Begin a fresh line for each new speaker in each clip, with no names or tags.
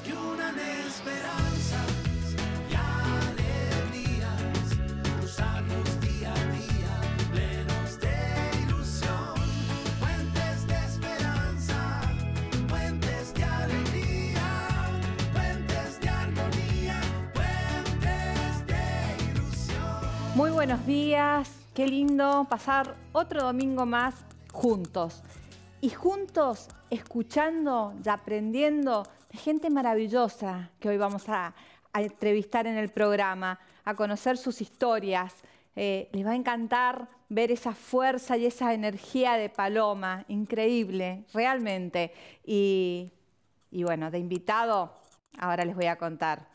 Que unan esperanzas y alegrías, cruzarnos día a día, llenos de ilusión. Fuentes de esperanza, fuentes de alegría, fuentes de armonía, fuentes de
ilusión. Muy buenos días, qué lindo pasar otro domingo más juntos. Y juntos, escuchando y aprendiendo gente maravillosa que hoy vamos a, entrevistar en el programa, a conocer sus historias. Eh, les va a encantar ver esa fuerza y esa energía de Paloma, increíble, realmente. Y, bueno, de invitado, ahora les voy a contar.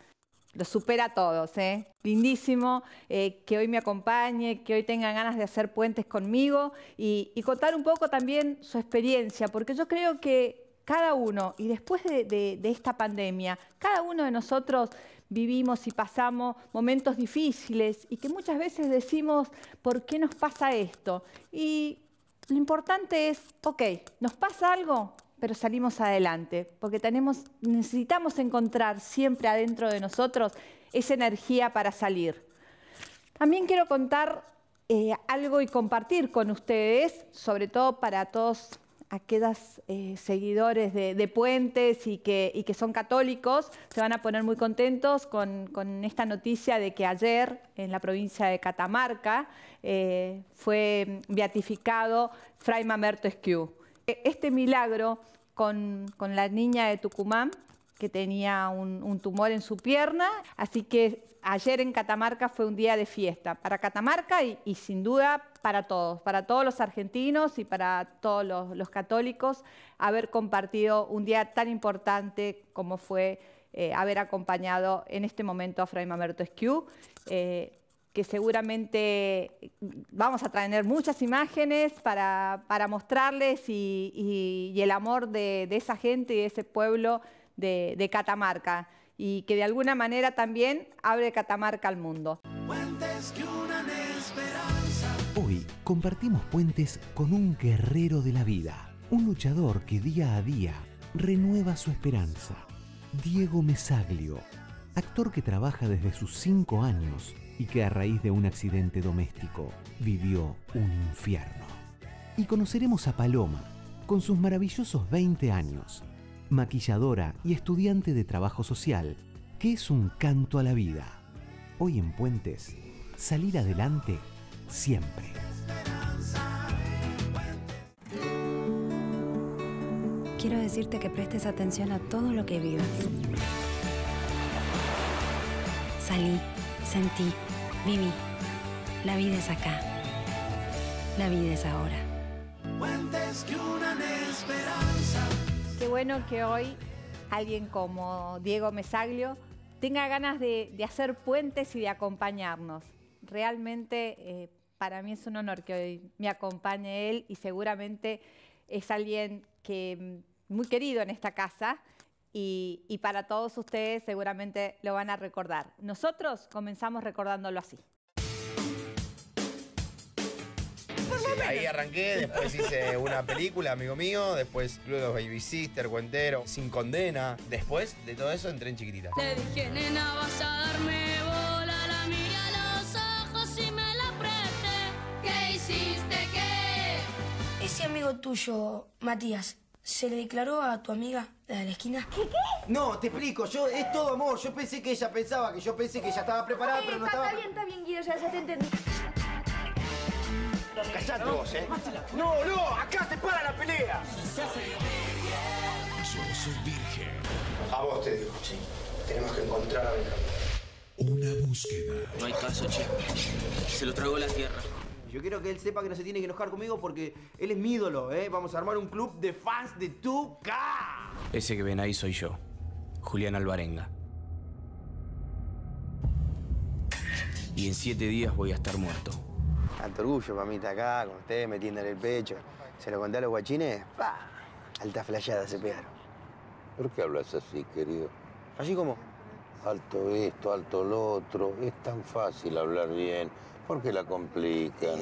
Lo supera a todos, ¿eh? Lindísimo eh, que hoy me acompañe, que hoy tengan ganas de hacer puentes conmigo y contar un poco también su experiencia, porque yo creo que cada uno, y después de, esta pandemia, cada uno de nosotros vivimos y pasamos momentos difíciles y que muchas veces decimos, ¿por qué nos pasa esto? Y lo importante es, ok, nos pasa algo, pero salimos adelante, porque tenemos, necesitamos encontrar siempre adentro de nosotros esa energía para salir. También quiero contar eh, algo y compartir con ustedes, sobre todo para todos aquellos eh, seguidores de, Puentes y que, son católicos se van a poner muy contentos con, esta noticia de que ayer en la provincia de Catamarca eh, fue beatificado Fray Mamerto Esquiú. E, este milagro con, con la niña de Tucumán que tenía un, tumor en su pierna. Así que ayer en Catamarca fue un día de fiesta para Catamarca y, sin duda para todos, para todos los argentinos y para todos los, católicos, haber compartido un día tan importante como fue eh, haber acompañado en este momento a Fray Mamerto Esquiú. Eh, que seguramente vamos a traer muchas imágenes para, mostrarles y, el amor de, de esa gente y de ese pueblo de, Catamarca y que de alguna manera también abre Catamarca al mundo.
Hoy compartimos puentes con un guerrero de la vida, un luchador que día a día renueva su esperanza. Diego Mesaglio, actor que trabaja desde sus cinco años y que a raíz de un accidente doméstico vivió un infierno. Y conoceremos a Paloma, con sus maravillosos 20 años, maquilladora y estudiante de trabajo social, que es un canto a la vida. Hoy en Puentes, salir adelante siempre.
Quiero decirte que prestes atención a todo lo que vivas. Salí, sentí, viví. La vida es acá. La vida es ahora
bueno que hoy alguien como Diego Mesaglio tenga ganas de, hacer puentes y de acompañarnos. Realmente eh, para mí es un honor que hoy me acompañe él y seguramente es alguien que mm, muy querido en esta casa y para todos ustedes seguramente lo van a recordar. Nosotros comenzamos recordándolo
así.
Ahí arranqué, después hice una película, amigo mío, después Club de los Baby Sister, Cuentero, Sin Condena. Después de todo eso entré en chiquitita. Te
dije, nena, vas a darme bola, la los ojos y me la ¿Qué hiciste? ¿Qué? Ese amigo tuyo, Matías, ¿Se le declaró a tu amiga, de la esquina? ¿Qué, qué?
No, te explico, yo es todo amor. Yo pensé que ella pensaba, que yo pensé que ella estaba preparada, pero no está, estaba... Está bien,
está bien, Guido, ya te entendí. Callate vos, ¿eh? No, no, acá se para la pelea.
Yo soy virgen. A vos te digo, sí. Tenemos que encontrar a Una búsqueda. No hay caso, che. Se lo tragó la tierra. Yo quiero que él sepa que no se tiene que enojar conmigo porque él es mi ídolo, ¿eh? Vamos a armar un club de fans de tuca. Ese que ven ahí soy yo, Julián Alvarenga. Y en siete días voy a estar muerto. Alto orgullo para mí está acá, con ustedes, metiéndole el pecho. Se lo conté a los guachines, pa, alta flayada se pegaron. ¿Por qué hablas así, querido? ¿Así como Alto esto, alto lo otro. Es tan fácil hablar bien. ¿Por qué la complican?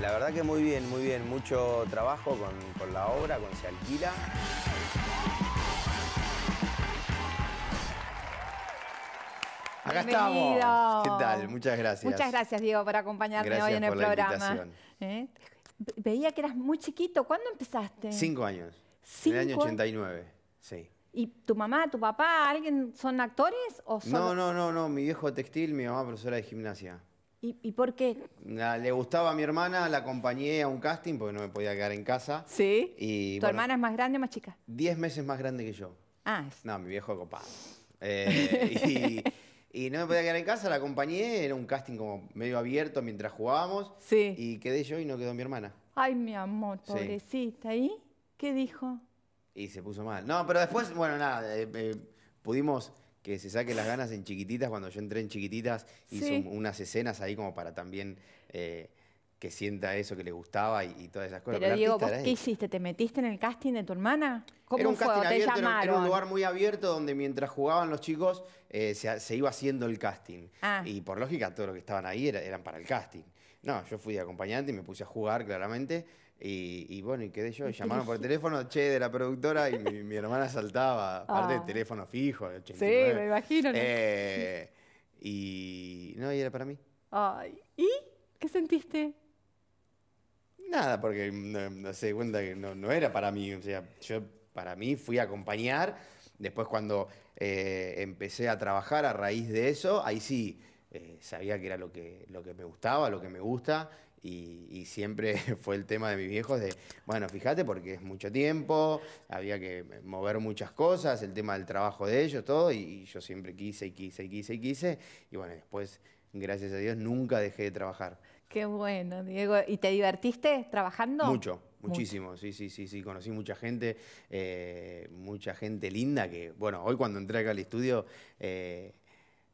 La verdad que muy bien, muy bien. Mucho trabajo con, con la obra, con Se Alquila. Acá estamos. ¿Qué tal? Muchas gracias. Muchas
gracias, Diego, por acompañarme hoy en el programa. ¿Eh? Veía que eras muy chiquito. ¿Cuándo empezaste? Cinco
años. ¿Cinco? En el año 89, sí.
¿Y tu mamá, tu papá, alguien son actores o No,
no, no, no. Mi viejo textil, mi mamá profesora de gimnasia. ¿Y, por qué? le gustaba a mi hermana, la acompañé a un casting porque no me podía quedar en casa. Sí. ¿Tu hermana
es más grande o más chica?
Diez meses más grande que yo. Ah. Es... No, mi viejo copado. Eh, y, y no me podía quedar en casa, la acompañé, era un casting como medio abierto mientras jugábamos. Sí. Y quedé yo y no quedó mi hermana.
Ay, mi amor, pobrecita. ¿Ahí? qué dijo?
Y se puso mal. No, pero después, bueno, nada, eh, eh, pudimos que se saque las ganas en chiquititas. Cuando yo entré en chiquititas, hizo unas escenas ahí como para también eh, que sienta eso que le gustaba y, todas esas cosas. Pero, pero Diego, qué
hiciste? ¿Te metiste en el casting de tu hermana? era un casting abierto, era, un lugar
muy abierto donde mientras jugaban los chicos eh, se, iba haciendo el casting. Ah. Y por lógica, todo lo que estaban ahí eran para el casting. No, yo fui de acompañante y me puse a jugar claramente. Y, bueno, y quedé yo, llamaron por teléfono, che, de la productora, y mi, hermana saltaba, aparte de ah. teléfono fijo, Sí, me imagino. Eh, y no, y era para mí.
¿Y qué sentiste?
Nada, porque me no cuenta que no, no era para mí. O sea, yo para mí, fui a acompañar. Después cuando eh, empecé a trabajar a raíz de eso, ahí sí eh, sabía que era lo que, lo que me gustaba, lo que me gusta. Y, siempre fue el tema de mis viejos de, bueno, fíjate porque es mucho tiempo, había que mover muchas cosas, el tema del trabajo de ellos, todo, y yo siempre quise y quise y quise y quise, y bueno, después, gracias a Dios, nunca dejé de trabajar.
Qué bueno, Diego. ¿Y te divertiste trabajando? Mucho,
Muchísimo, sí, sí, sí, sí. Conocí mucha gente, eh, mucha gente linda que, bueno, hoy cuando entré acá al estudio eh,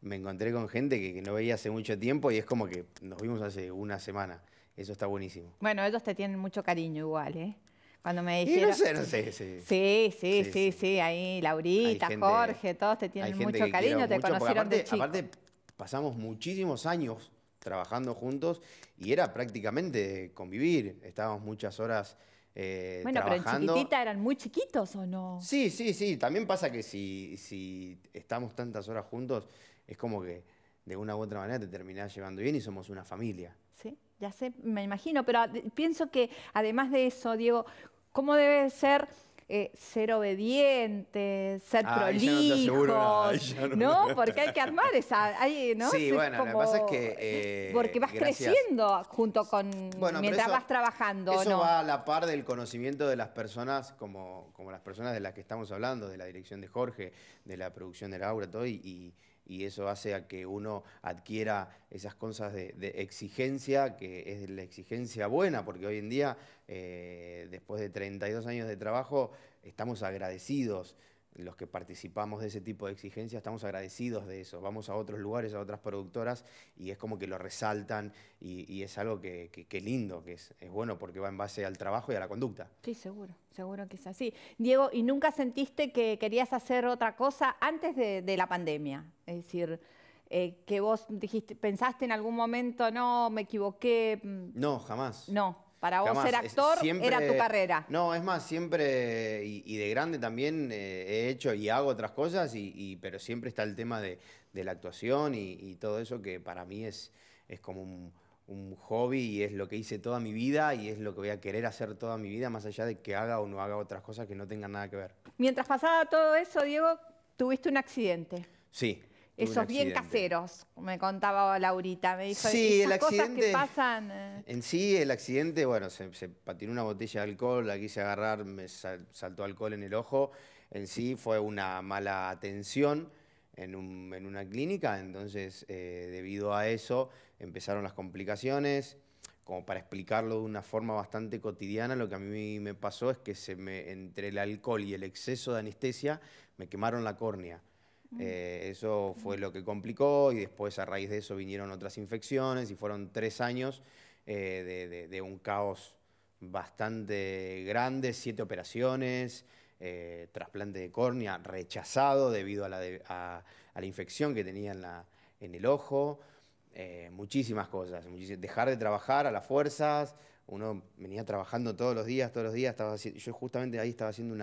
me encontré con gente que, no veía hace mucho tiempo y es como que nos vimos hace una semana. Eso está buenísimo.
Bueno, ellos te tienen mucho cariño igual, ¿eh? Cuando me dijeron... sí. Sí, sí, sí, ahí Laurita, Jorge, todos te tienen mucho cariño, te conocieron de Aparte,
pasamos muchísimos años trabajando juntos y era prácticamente convivir, estábamos muchas horas eh, bueno, pero en chiquitita
eran muy chiquitos o no.
Sí, sí, sí. También pasa que si, si estamos tantas horas juntos, es como que de una u otra manera te terminás llevando bien y somos una familia.
Sí, ya sé, me imagino, pero pienso que además de eso, Diego, ¿cómo debe ser eh, ser obediente, ser ah, prolijos, no, Porque hay que armar esa... ¿no? Sí, bueno, lo que pasa es que...
Eh, eh, porque vas creciendo
junto con... Bueno, mientras vas trabajando, eso va a
la par del conocimiento de las personas, como, como las personas de las que estamos hablando, de la dirección de Jorge, de la producción de Laura, todo, y y eso hace a que uno adquiera esas cosas de, exigencia, que es la exigencia buena, porque hoy en día, eh, después de 32 años de trabajo, estamos agradecidos los que participamos de ese tipo de exigencias, estamos agradecidos de eso. Vamos a otros lugares, a otras productoras, y es como que lo resaltan y, es algo que, que, lindo, que es, bueno porque va en base al trabajo y a la conducta.
Sí, seguro, seguro que es así. Diego, ¿y nunca sentiste que querías hacer otra cosa antes de, la pandemia? Es decir... Eh, que vos dijiste, pensaste en algún momento, no, me equivoqué. Mm,
no, jamás.
No. Para vos ser actor era tu carrera.
No, es más, siempre, y, de grande también eh, he hecho y hago otras cosas, y, pero siempre está el tema de, la actuación y, todo eso que para mí es, como un, un, hobby y es lo que hice toda mi vida y es lo que voy a querer hacer toda mi vida, más allá de que haga o no haga otras cosas que no tengan nada que ver.
Mientras pasaba todo eso, Diego, tuviste un accidente.
Sí. Esos bien
caseros, me contaba Laurita, me dijo, esas cosas que pasan... Eh".
En sí, el accidente, bueno, se, patinó una botella de alcohol, la quise agarrar, me saltó alcohol en el ojo. En sí fue una mala atención en, una clínica, entonces eh, debido a eso empezaron las complicaciones. Como para explicarlo de una forma bastante cotidiana, lo que a mí me pasó es que se entre el alcohol y el exceso de anestesia me quemaron la córnea. Eh, eso fue lo que complicó y después a raíz de eso vinieron otras infecciones y fueron tres años eh, de, un caos bastante grande, siete operaciones, eh, trasplante de córnea rechazado debido a la, infección que tenía en, el ojo, muchísimas cosas, dejar de trabajar a las fuerzas, uno venía trabajando todos los días, todos los días, yo justamente ahí estaba haciendo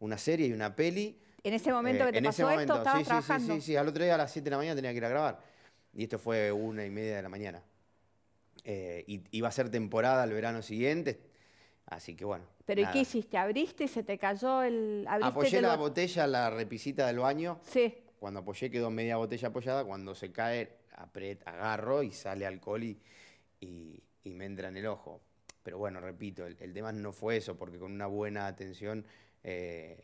una serie y una peli
en ese momento eh, que te en pasó esto, sí, Sí, sí,
al otro día a las 7 de la mañana tenía que ir a grabar. Y esto fue una y media de la mañana. Eh, y iba a ser temporada el verano siguiente, así que bueno. ¿Pero y qué
hiciste? ¿Abriste y se te cayó el...? Apoyé la
botella, la repisita del baño. Sí. Cuando apoyé quedó media botella apoyada, cuando se cae agarro y sale alcohol y, me entra en el ojo. Pero bueno, repito, el, tema no fue eso, porque con una buena atención... Eh,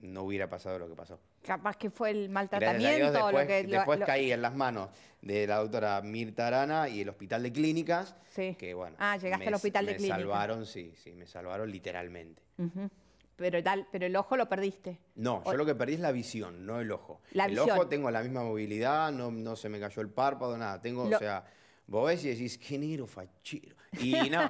no hubiera pasado lo que pasó.
Capaz que fue el maltratamiento. o lo que, después caí
en las manos de la doctora Mirta Arana y el hospital de clínicas. Sí. Que Ah, llegaste al hospital de clínicas. Me salvaron, sí, sí, me salvaron literalmente.
Pero, tal, pero el ojo lo perdiste.
No, yo lo que perdí es la visión, no el ojo. el ojo tengo la misma movilidad, no, no se me cayó el párpado, nada. Tengo, o sea, Vos ves y decís, ¿qué negro fachero? Y no,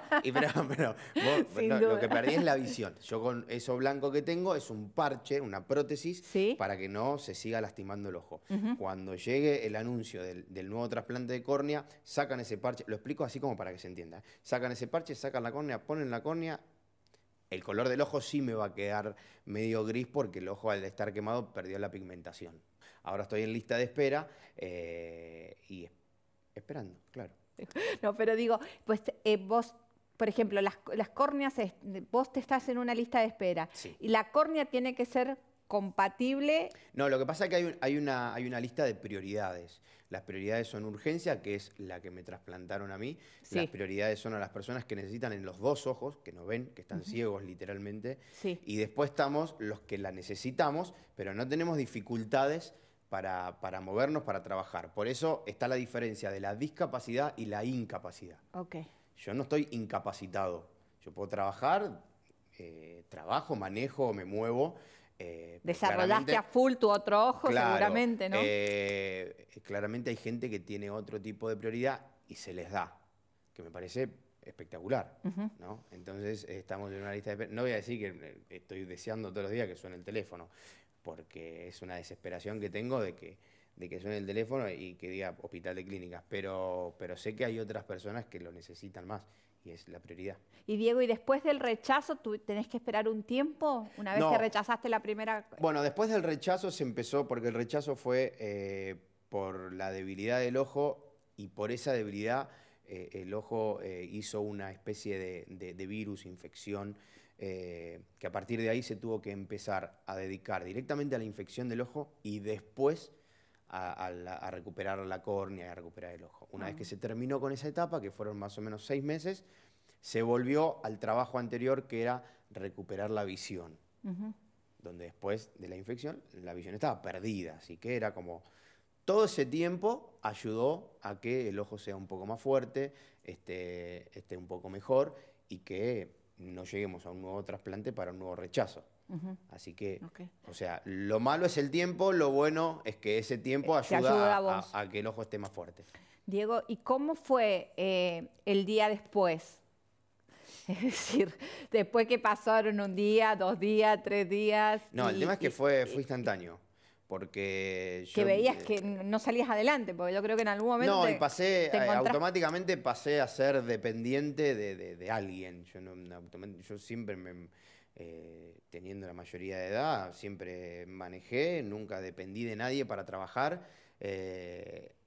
pero, lo que perdí es la visión. Yo con eso blanco que tengo es un parche, una prótesis, para que no se siga lastimando el ojo. Cuando llegue el anuncio del, nuevo trasplante de córnea, sacan ese parche, lo explico así como para que se entienda. Sacan ese parche, sacan la córnea, ponen la córnea. El color del ojo sí me va a quedar medio gris porque el ojo al estar quemado perdió la pigmentación. Ahora estoy en lista de espera eh, y espero Esperando, claro.
No, pero digo, pues eh, vos, por ejemplo, las, las córneas, vos te estás en una lista de espera. Y la córnea tiene que ser compatible.
No, lo que pasa es que hay, una, hay una lista de prioridades. Las prioridades son urgencia, que es la que me trasplantaron a mí. Las prioridades son a las personas que necesitan en los dos ojos, que no ven, que están ciegos literalmente. Y después estamos los que la necesitamos, pero no tenemos dificultades para, para, movernos, para trabajar. Por eso está la diferencia de la discapacidad y la incapacidad. Okay. Yo no estoy incapacitado. Yo puedo trabajar, eh, trabajo, manejo, me muevo, eh, Desarrollaste a
full tu otro ojo, seguramente, ¿no?
Eh, claramente hay gente que tiene otro tipo de prioridad y se les da, que me parece espectacular, ¿no? Entonces estamos en una lista de... No voy a decir que estoy deseando todos los días que suene el teléfono, porque es una desesperación que tengo de que, de que suene el teléfono y que diga hospital de clínicas, pero, sé que hay otras personas que lo necesitan más y es la prioridad.
Y Diego, ¿y después del rechazo tú tenés que esperar un tiempo una vez que rechazaste la primera?
Bueno, después del rechazo se empezó, porque el rechazo fue eh, por la debilidad del ojo y por esa debilidad eh, el ojo eh, hizo una especie de virus, infección. Eh, que a partir de ahí se tuvo que empezar a dedicar directamente a la infección del ojo y después a, recuperar la córnea y a recuperar el ojo. Una vez que ah. se terminó con esa etapa, que fueron más o menos seis meses, se volvió al trabajo anterior que era recuperar la visión, donde después de la infección la visión estaba perdida, así que era como... Todo ese tiempo ayudó a que el ojo sea un poco más fuerte, este, esté un poco mejor y que no lleguemos a un nuevo trasplante para un nuevo rechazo. Así que, o sea, lo malo es el tiempo, lo bueno es que ese tiempo eh, ayuda, a, que el ojo esté más fuerte.
Diego, ¿y cómo fue eh, el día después? Es decir, después que pasaron un día, dos días, tres días. No, el tema es que fue,
fue instantáneo porque yo, eh, que veías que
no salías adelante, porque yo creo que en algún momento... No, y
pasé, eh, automáticamente pasé a ser dependiente de, alguien. Yo, siempre, me, eh, teniendo la mayoría de edad, siempre manejé, nunca dependí de nadie para trabajar.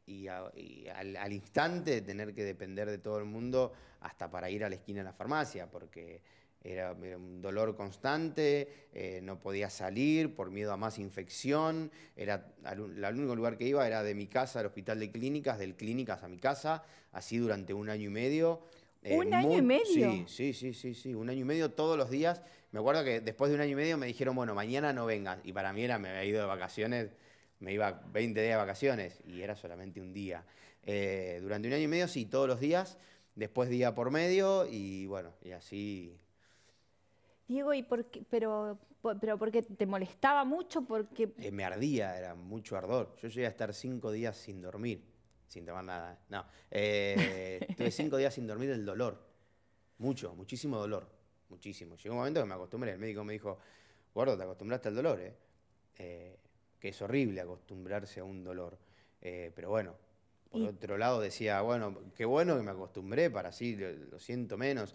y, al, instante de tener que depender de todo el mundo hasta para ir a la esquina de la farmacia, porque era, un dolor constante, eh, no podía salir por miedo a más infección. Era, el único lugar que iba era de mi casa al hospital de clínicas, del clínicas a mi casa, así durante un año y medio. Eh, ¿Un año y medio? Sí, sí, sí, sí, sí, un año y medio todos los días. Me acuerdo que después de un año y medio me dijeron, bueno, mañana no vengas. Y para mí era, me había ido de vacaciones, me iba 20 días de vacaciones y era solamente un día. Eh, durante un año y medio, sí, todos los días, después día por medio y bueno, y así
Diego, ¿y por qué? Pero, pero porque te molestaba mucho, porque...
Eh, me ardía, era mucho ardor. Yo llegué a estar cinco días sin dormir, sin tomar nada. No, eh, estuve cinco días sin dormir del dolor. Mucho, muchísimo dolor, muchísimo. Llegó un momento que me acostumbré, el médico me dijo, gordo, te acostumbraste al dolor, ¿eh? eh que es horrible acostumbrarse a un dolor. pero bueno, por otro lado decía, bueno, qué bueno que me acostumbré para así, lo siento menos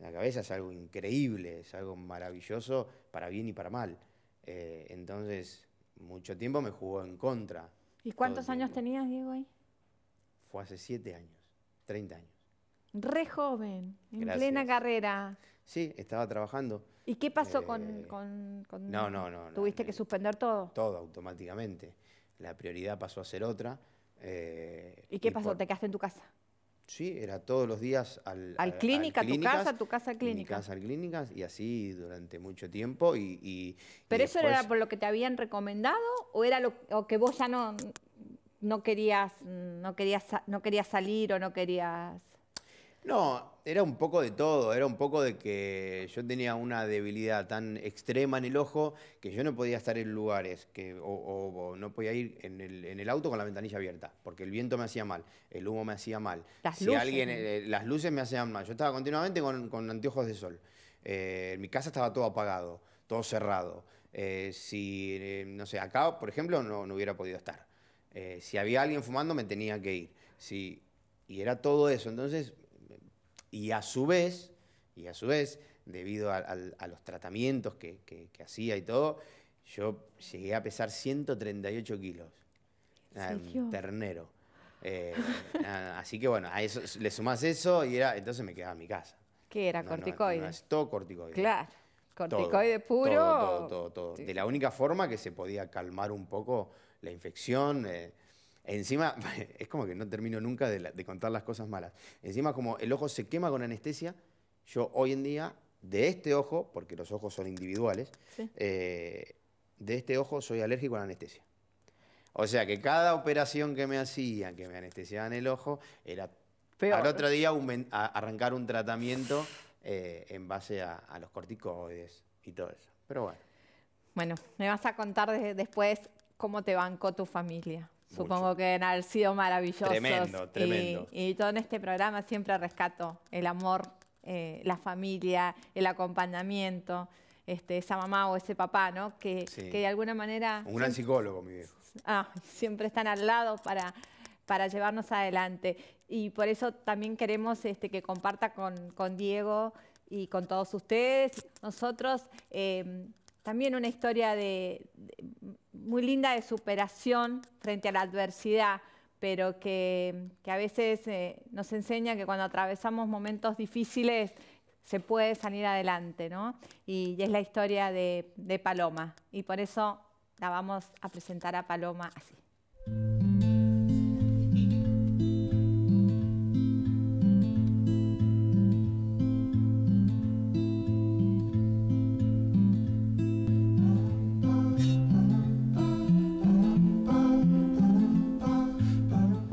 la cabeza es algo increíble, es algo maravilloso para bien y para mal. Eh, entonces, mucho tiempo me jugó en contra.
¿Y cuántos años tenías, Diego, ahí?
Fue hace siete años, treinta años.
Re joven, en plena carrera.
Sí, estaba trabajando.
¿Y qué pasó eh, con, con, con, No,
no, no. ¿Tuviste
que suspender todo?
Todo, automáticamente. La prioridad pasó a ser otra. Eh, ¿Y qué pasó?
¿Te quedaste en tu casa?
Sí, era todos los días al, clínica, a tu casa, tu
casa clínica.
casa al clínicas y así durante mucho tiempo. Y, ¿Pero eso era por
lo que te habían recomendado o era lo que vos ya no, no, querías, no, querías, no querías salir o no querías...?
No, era un poco de todo, era un poco de que yo tenía una debilidad tan extrema en el ojo que yo no podía estar en lugares que, o, no podía ir en el, auto con la ventanilla abierta, porque el viento me hacía mal, el humo me hacía mal, las, si luces. Alguien, eh, las luces me hacían mal, yo estaba continuamente con, anteojos de sol, eh, mi casa estaba todo apagado, todo cerrado, eh, si, no sé, acá, por ejemplo, no, hubiera podido estar, si había alguien fumando me tenía que ir, si, y era todo eso, entonces y a su vez, y a su vez debido a, los tratamientos que, hacía y todo, yo llegué a pesar 138 kilos. ternero. Eh, así que bueno, a eso le sumás eso y era, entonces me quedaba en mi casa.
¿Qué era? corticoide.
todo corticoide. Claro. Corticoide puro. Todo, todo, todo, De la única forma que se podía calmar un poco la infección, eh, Encima, es como que no termino nunca de, contar las cosas malas. Encima, como el ojo se quema con anestesia, yo hoy en día, de este ojo, porque los ojos son individuales, eh, de este ojo soy alérgico a la anestesia. O sea que cada operación que me hacían, que me anestesiaban el ojo, era
al otro día
arrancar un tratamiento eh, en base a, los corticoides y todo eso. Pero bueno.
Bueno, me vas a contar después cómo te bancó tu familia. Supongo que han sido maravillosos. Tremendo, tremendo. Y, todo en este programa siempre rescato el amor, eh, la familia, el acompañamiento, este, esa mamá o ese papá, ¿no? Que, de alguna manera... Un gran
psicólogo, mi viejo.
Ah, siempre están al lado para, para llevarnos adelante. Y por eso también queremos este, que comparta con, Diego y con todos ustedes, nosotros, eh, también una historia de muy linda de superación frente a la adversidad, pero que, a veces eh, nos enseña que cuando atravesamos momentos difíciles se puede salir adelante, ¿no? Y, es la historia de, de, Paloma, y por eso la vamos a presentar a Paloma así.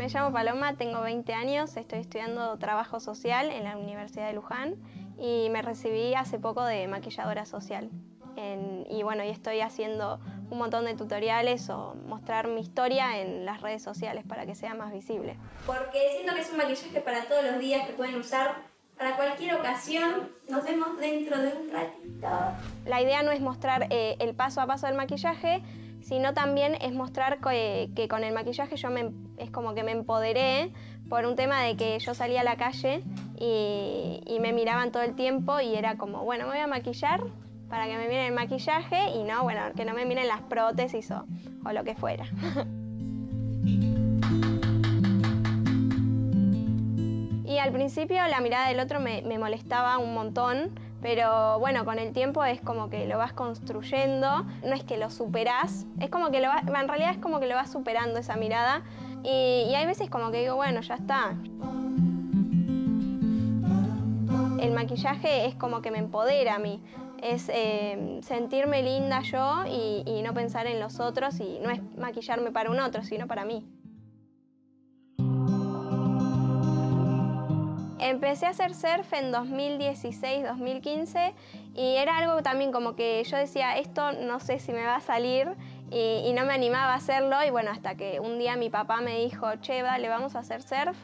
me llamo Paloma, tengo 20 años, estoy estudiando trabajo social en la Universidad de Luján y me recibí hace poco de maquilladora social. y bueno, y estoy haciendo un montón de tutoriales o mostrar mi historia en las redes sociales para que sea más visible. Porque siento que es un maquillaje para todos los días que pueden usar para cualquier ocasión. Nos vemos dentro de un ratito. La idea no es mostrar eh, el paso a paso del maquillaje, sino también es mostrar eh, que, con el maquillaje yo me, es como que me empoderé por un tema de que yo salía a la calle y, me miraban todo el tiempo y era como, bueno, me voy a maquillar para que me miren el maquillaje y no, bueno, que no me miren las prótesis o, lo que fuera. y al principio la mirada del otro me molestaba un montón pero bueno, con el tiempo es como que lo vas construyendo, no es que lo superás, es como que lo en realidad es como que lo vas superando esa mirada y, hay veces como que digo, bueno, ya está. El maquillaje es como que me empodera a mí, es eh, sentirme linda yo y no pensar en los otros y no es maquillarme para un otro, sino para mí. Empecé a hacer surf en 2016-2015 y era algo también como que yo decía, esto no sé si me va a salir y, no me animaba a hacerlo y bueno, hasta que un día mi papá me dijo, che, le vamos a hacer surf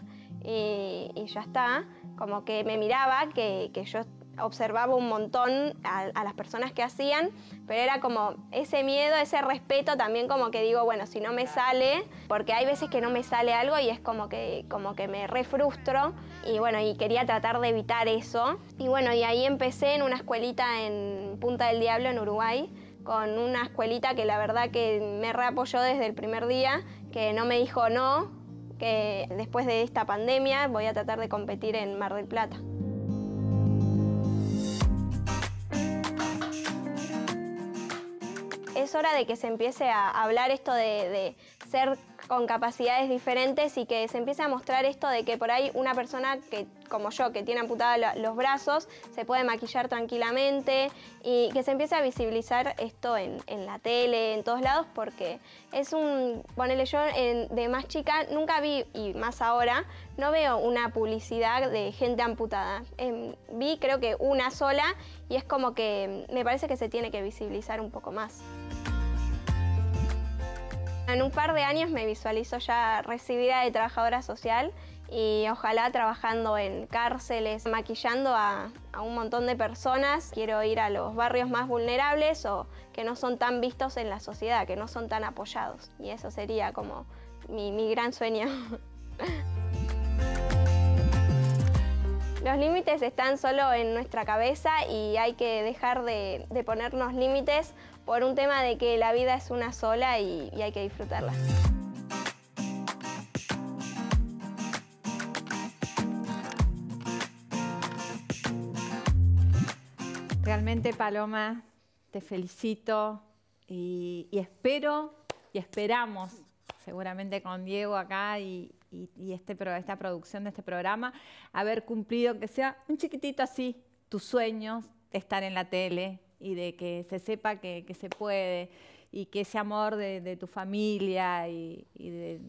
y, ya está, como que me miraba que, que yo observaba un montón a, las personas que hacían, pero era como ese miedo, ese respeto también como que digo, bueno, si no me sale, porque hay veces que no me sale algo y es como que, como que me refrustro y bueno, y quería tratar de evitar eso. Y bueno, y ahí empecé en una escuelita en Punta del Diablo, en Uruguay, con una escuelita que la verdad que me reapoyó desde el primer día, que no me dijo no, que después de esta pandemia voy a tratar de competir en Mar del Plata. hora de que se empiece a hablar esto de, ser con capacidades diferentes y que se empiece a mostrar esto de que por ahí una persona que, como yo, que tiene amputados los brazos, se puede maquillar tranquilamente y que se empiece a visibilizar esto en, la tele, en todos lados, porque es un, ponele yo, de más chica nunca vi, y más ahora, no veo una publicidad de gente amputada. Em, vi creo que una sola y es como que me parece que se tiene que visibilizar un poco más. En un par de años me visualizo ya recibida de trabajadora social y ojalá trabajando en cárceles, maquillando a, un montón de personas. Quiero ir a los barrios más vulnerables o que no son tan vistos en la sociedad, que no son tan apoyados. Y eso sería como mi, gran sueño. Los límites están solo en nuestra cabeza y hay que dejar de ponernos límites por un tema de que la vida es una sola y, hay que disfrutarla.
Realmente, Paloma, te felicito y, espero y esperamos, seguramente con Diego acá y, este esta producción de este programa, haber cumplido, que sea un chiquitito así, tus sueños, estar en la tele, y de que se sepa que, que se puede y que ese amor de, de tu familia y, de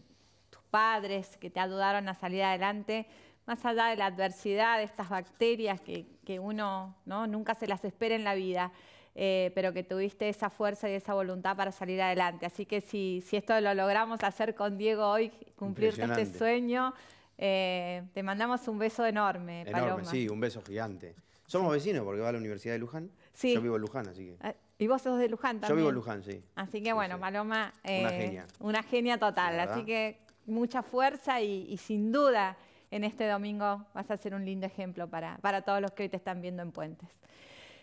tus padres que te ayudaron a salir adelante, más allá de la adversidad, de estas bacterias que, uno ¿no? nunca se las espera en la vida, eh, pero que tuviste esa fuerza y esa voluntad para salir adelante. Así que si, si esto lo logramos hacer con Diego hoy, cumplir este sueño, eh, te mandamos un beso enorme. Enorme, sí,
un beso gigante. Somos vecinos porque va a la Universidad de Luján. Sí. Yo vivo en Luján, así que. Ah,
¿Y vos sos de Luján también? Yo vivo en Luján, sí. Así que bueno, Paloma. una eh, genia. Una genia total. Así que mucha fuerza y, sin duda en este domingo vas a ser un lindo ejemplo para, para todos los que hoy te están viendo en Puentes.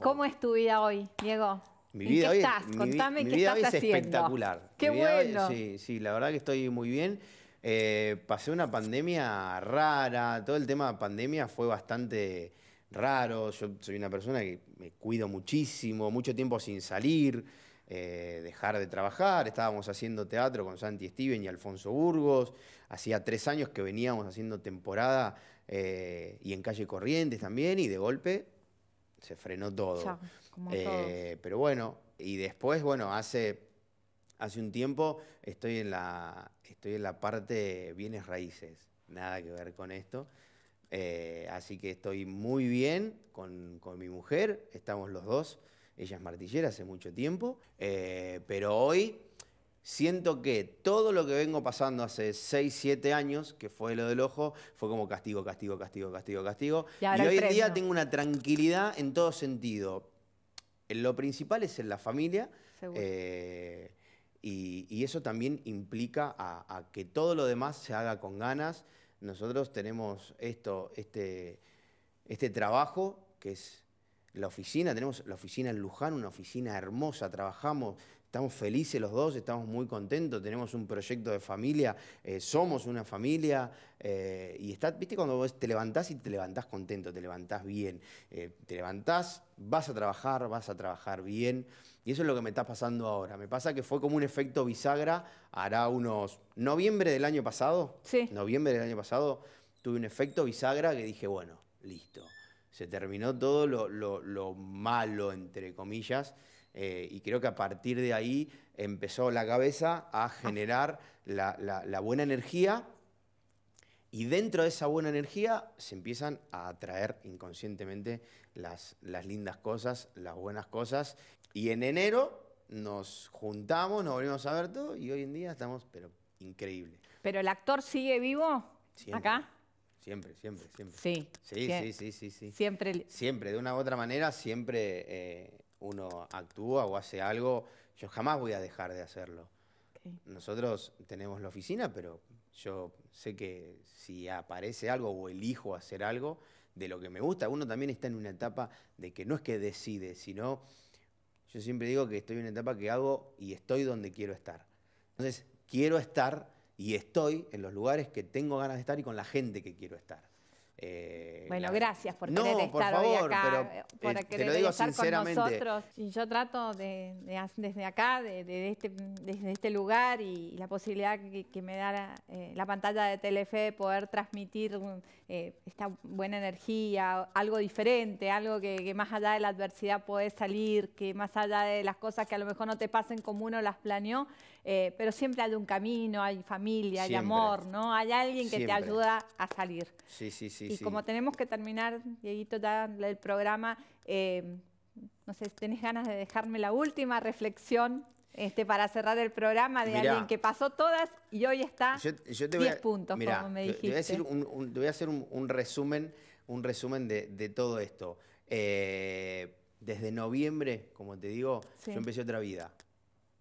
¿Cómo es tu vida hoy, Diego?
Mi vida qué hoy estás? vida hoy es espectacular. Qué bueno. sí, sí, la verdad que estoy muy bien. Eh, pasé una pandemia rara, todo el tema de pandemia fue bastante raro. Yo soy una persona que me cuido muchísimo, mucho tiempo sin salir, eh, dejar de trabajar. Estábamos haciendo teatro con Santi Steven y Alfonso Burgos. Hacía tres años que veníamos haciendo temporada eh, y en Calle Corrientes también, y de golpe se frenó todo. Eh, pero bueno, y después, bueno, hace, un tiempo estoy en, la, estoy en la parte bienes raíces. Nada que ver con esto. Eh, así que estoy muy bien con, con, mi mujer, estamos los dos, ella es martillera hace mucho tiempo, eh, pero hoy siento que todo lo que vengo pasando hace 6, 7 años, que fue lo del ojo, fue como castigo, castigo, castigo, castigo, castigo. Y, hoy en día tengo una tranquilidad en todo sentido. Lo principal es en la familia. Eh, y, eso también implica a que todo lo demás se haga con ganas nosotros tenemos esto, este, este, trabajo que es la oficina, tenemos la oficina en Luján, una oficina hermosa, trabajamos, estamos felices los dos, estamos muy contentos, tenemos un proyecto de familia, eh, somos una familia, eh, y viste, cuando te levantás y te levantás contento, te levantás bien, eh, te levantás, vas a trabajar, vas a trabajar bien. Y eso es lo que me está pasando ahora. Me pasa que fue como un efecto bisagra, hará unos... Noviembre del año pasado. Sí. Noviembre del año pasado tuve un efecto bisagra que dije, bueno, listo. Se terminó todo lo, malo, entre comillas. Eh, y creo que a partir de ahí empezó la cabeza a generar la, la buena energía y dentro de esa buena energía se empiezan a atraer inconscientemente las, las lindas cosas, las buenas cosas. Y en enero nos juntamos, nos volvimos a ver todo y hoy en día estamos, pero increíble.
¿Pero el actor sigue vivo
acá? Siempre, siempre, siempre. Sí. Sí, sí, sí, sí, Siempre. Siempre, de una u otra manera, siempre eh, uno actúa o hace algo. Yo jamás voy a dejar de hacerlo. Nosotros tenemos la oficina, pero yo sé que si aparece algo o elijo hacer algo, de lo que me gusta, uno también está en una etapa de que no es que decide, sino yo siempre digo que estoy en una etapa que hago y estoy donde quiero estar. Entonces, quiero estar y estoy en los lugares que tengo ganas de estar y con la gente que quiero estar. Eh, bueno,
gracias por tener querer estar hoy acá, eh, eh, por querer estar con nosotros. Y yo trato de, desde acá, de, este, desde este lugar y, la posibilidad que, me da la, pantalla de Telefe de poder transmitir esta buena energía, algo diferente, algo que, que más allá de la adversidad puede salir, que más allá de las cosas que a lo mejor no te pasen como uno las planeó, eh, pero siempre hay un camino, hay familia, hay amor, ¿no? Hay alguien que te ayuda a salir.
Sí, sí, sí. Y como
tenemos que terminar, Dieguito, ya el programa, eh, no sé, ¿tenés ganas de dejarme la última reflexión este, para cerrar el programa de alguien que pasó todas y hoy está yo, 10 puntos, como me dijiste. Te voy
a, voy a hacer un, resumen, un resumen de, todo esto. Eh, desde noviembre, como te digo, yo empecé otra vida.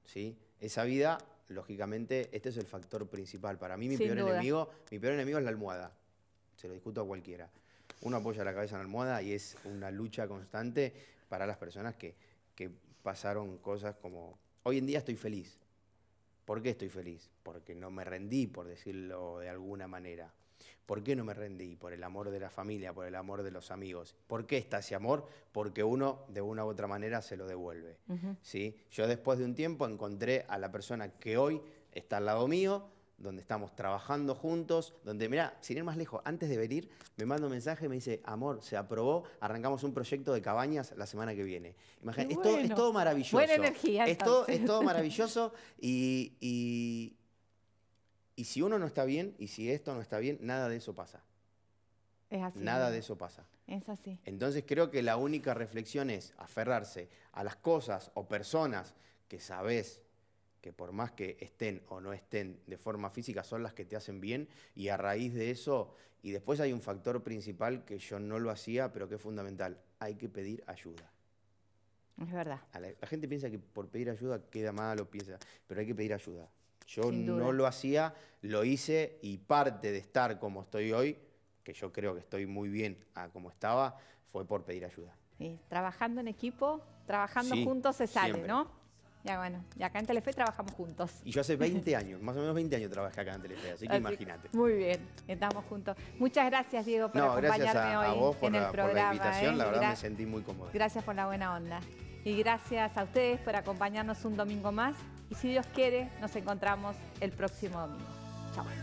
¿sí? esa vida, lógicamente, este es el factor principal. Para mí, mi peor enemigo, mi peor enemigo es la almohada. Se lo discuto a cualquiera. Uno apoya la cabeza en la almohada y es una lucha constante para las personas que, que pasaron cosas como. Hoy en día estoy feliz. ¿Por qué estoy feliz? Porque no me rendí, por decirlo de alguna manera. ¿Por qué no me rendí? Por el amor de la familia, por el amor de los amigos. ¿Por qué está ese amor? Porque uno de una u otra manera se lo devuelve. ¿sí? Yo después de un tiempo encontré a la persona que hoy está al lado mío, donde estamos trabajando juntos, donde, mirá, sin ir más lejos, antes de venir, me manda un mensaje y me dice, amor, se aprobó, arrancamos un proyecto de cabañas la semana que viene. es, todo, maravilloso. Buena energía. Es es todo, maravilloso y y si uno no está bien, y si esto no está bien, nada de eso pasa.
Es así. Nada de eso pasa. Es así.
Entonces creo que la única reflexión es aferrarse a las cosas o personas que sabes que por más que estén o no estén de forma física, son las que te hacen bien y a raíz de eso, y después hay un factor principal que yo no lo hacía, pero que es fundamental, hay que pedir ayuda. Es verdad. La, gente piensa que por pedir ayuda queda mal pero hay que pedir ayuda. Yo no lo hacía, lo hice y parte de estar como estoy hoy, que yo creo que estoy muy bien a como estaba, fue por pedir ayuda.
trabajando en equipo, trabajando juntos se sale, ¿no? Ya bueno, y acá en Telefe trabajamos juntos. Y yo hace
20 años, más o menos 20 años trabajé acá en Telefe, así que imagínate.
Muy bien, estamos juntos. Muchas gracias, Diego, por acompañarme hoy por en el programa. Por la invitación, ¿eh? la verdad me
sentí muy cómodo.
Gracias por la buena onda. Y gracias a ustedes por acompañarnos un domingo más. Y si Dios quiere, nos encontramos el próximo domingo.
Chao.